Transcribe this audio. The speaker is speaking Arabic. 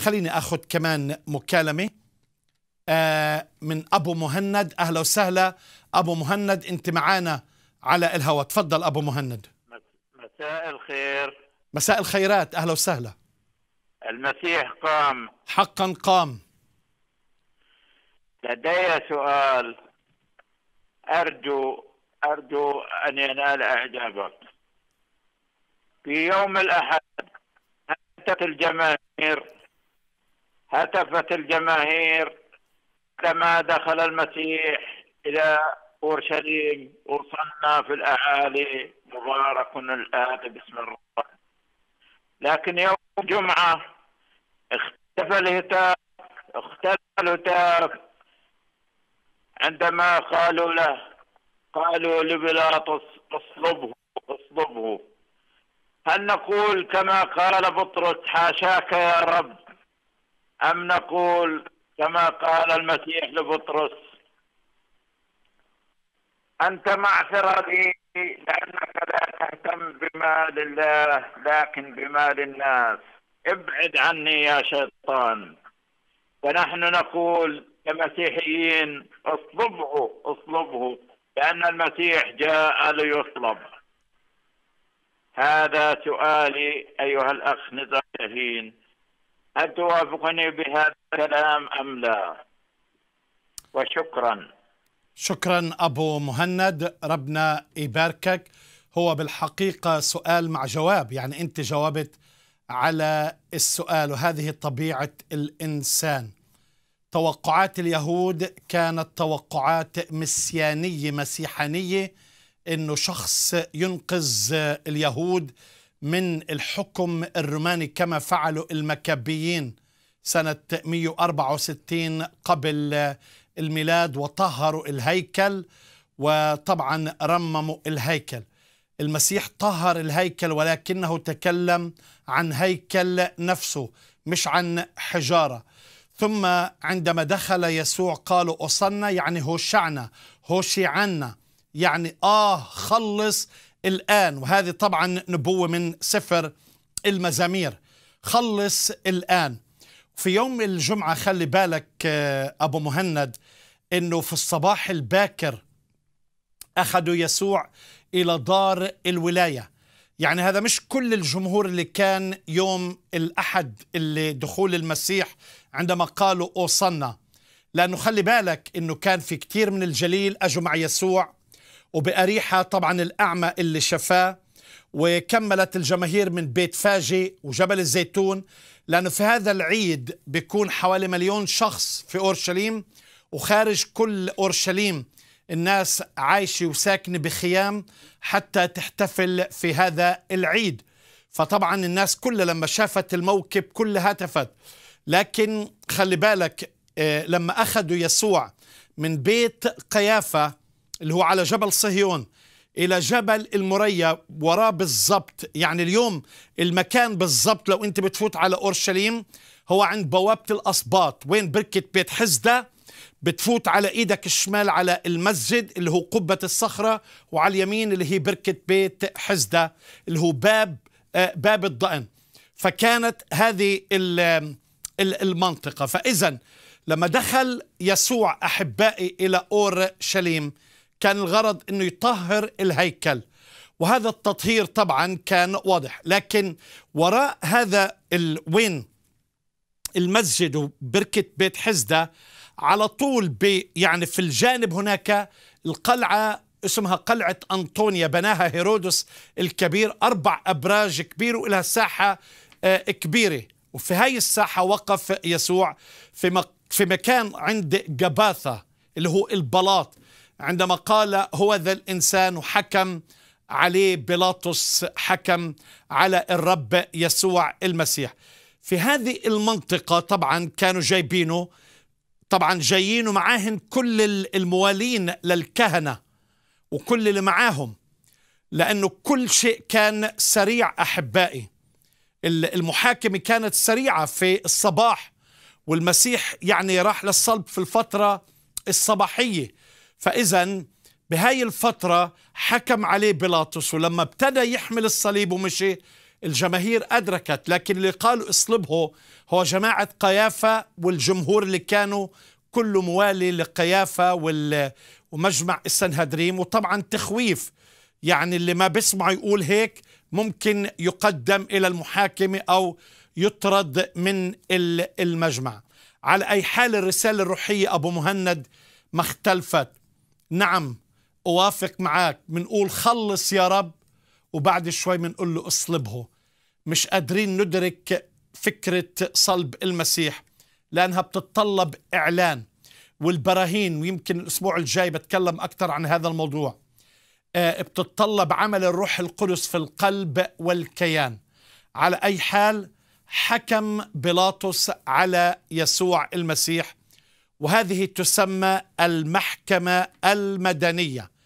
خليني أخذ كمان مكالمة آه، من أبو مهند أهلا وسهلا أبو مهند أنت معانا على الهواء تفضل أبو مهند مساء الخير مساء الخيرات أهلا وسهلا المسيح قام حقا قام لدي سؤال أرجو أرجو أن ينال إعجابك في يوم الأحد هل الجماهير هتفت الجماهير لما دخل المسيح إلى أورشليم وصلنا في الأعالي مبارك الآن باسم الرب لكن يوم الجمعة اختفى الهتاف اختفى الهتاف عندما قالوا له قالوا لبيلاطس اصلبه اصلبه هل نقول كما قال بطرس حاشاك يا رب أم نقول كما قال المسيح لبطرس أنت معثر لي لأنك لا تهتم بما لله لكن بما للناس ابعد عني يا شيطان ونحن نقول كمسيحيين اصلبه اصلبه لأن المسيح جاء ليصلب هذا سؤالي أيها الأخ نزار شاهين هل توافقني بهذا الكلام أم لا وشكرا شكرا أبو مهند ربنا يباركك هو بالحقيقة سؤال مع جواب يعني أنت جاوبت على السؤال وهذه طبيعة الإنسان توقعات اليهود كانت توقعات مسيانية مسيحانية أنه شخص ينقذ اليهود من الحكم الروماني كما فعلوا المكابيين سنة 164 قبل الميلاد وطهروا الهيكل وطبعا رمموا الهيكل المسيح طهر الهيكل ولكنه تكلم عن هيكل نفسه مش عن حجارة ثم عندما دخل يسوع قالوا أصنى يعني هوشعنا هوشعنا يعني آه خلص الآن وهذه طبعا نبوة من سفر المزامير خلص الآن في يوم الجمعة خلي بالك آه، أبو مهند أنه في الصباح الباكر أخذوا يسوع إلى دار الولاية يعني هذا مش كل الجمهور اللي كان يوم الأحد اللي دخول المسيح عندما قالوا أوصلنا لأنه خلي بالك أنه كان في كتير من الجليل أجوا مع يسوع وبأريحة طبعا الأعمى اللي شفاه وكملت الجماهير من بيت فاجي وجبل الزيتون لأنه في هذا العيد بيكون حوالي مليون شخص في أورشليم وخارج كل أورشليم الناس عايشة وساكنة بخيام حتى تحتفل في هذا العيد فطبعا الناس كلها لما شافت الموكب كلها هتفت لكن خلي بالك آه، لما أخذوا يسوع من بيت قيافة اللي هو على جبل صهيون الى جبل المريا وراه بالضبط يعني اليوم المكان بالضبط لو انت بتفوت على اورشليم هو عند بوابه الاسباط وين بركه بيت حزده بتفوت على ايدك الشمال على المسجد اللي هو قبه الصخره وعلى اليمين اللي هي بركه بيت حزده اللي هو باب آه، باب الضأن فكانت هذه المنطقه فاذا لما دخل يسوع احبائي الى اورشليم كان الغرض أنه يطهر الهيكل وهذا التطهير طبعا كان واضح لكن وراء هذا وين المسجد وبركة بيت حزدة على طول بي يعني في الجانب هناك القلعة اسمها قلعة أنطونيا بناها هيرودس الكبير أربع أبراج كبيره ولها ساحة آه، كبيرة وفي هاي الساحة وقف يسوع في, في مكان عند جباثة اللي هو البلاط عندما قال هو ذا الإنسان حكم عليه بيلاطس حكم على الرب يسوع المسيح في هذه المنطقة طبعا كانوا جايبينه طبعا جايين معاهم كل الموالين للكهنة وكل اللي معاهم لأنه كل شيء كان سريع أحبائي المحاكمة كانت سريعة في الصباح والمسيح يعني راح للصلب في الفترة الصباحية فإذا بهاي الفترة حكم عليه بيلاطس ولما ابتدى يحمل الصليب ومشي الجماهير أدركت لكن اللي قالوا اصلبه هو جماعة قيافة والجمهور اللي كانوا كله موالي لقيافة وال... ومجمع السنهدريم وطبعا تخويف يعني اللي ما بسمع يقول هيك ممكن يقدم إلى المحاكمة أو يطرد من المجمع على أي حال الرسالة الروحية أبو مهند ما اختلفت نعم أوافق معك منقول خلص يا رب وبعد شوي منقول له اصلبه مش قادرين ندرك فكرة صلب المسيح لأنها بتتطلب إعلان والبراهين ويمكن الأسبوع الجاي بتكلم أكثر عن هذا الموضوع آه، بتتطلب عمل الروح القدس في القلب والكيان على أي حال حكم بيلاطس على يسوع المسيح وهذه تسمى المحكمة المدنية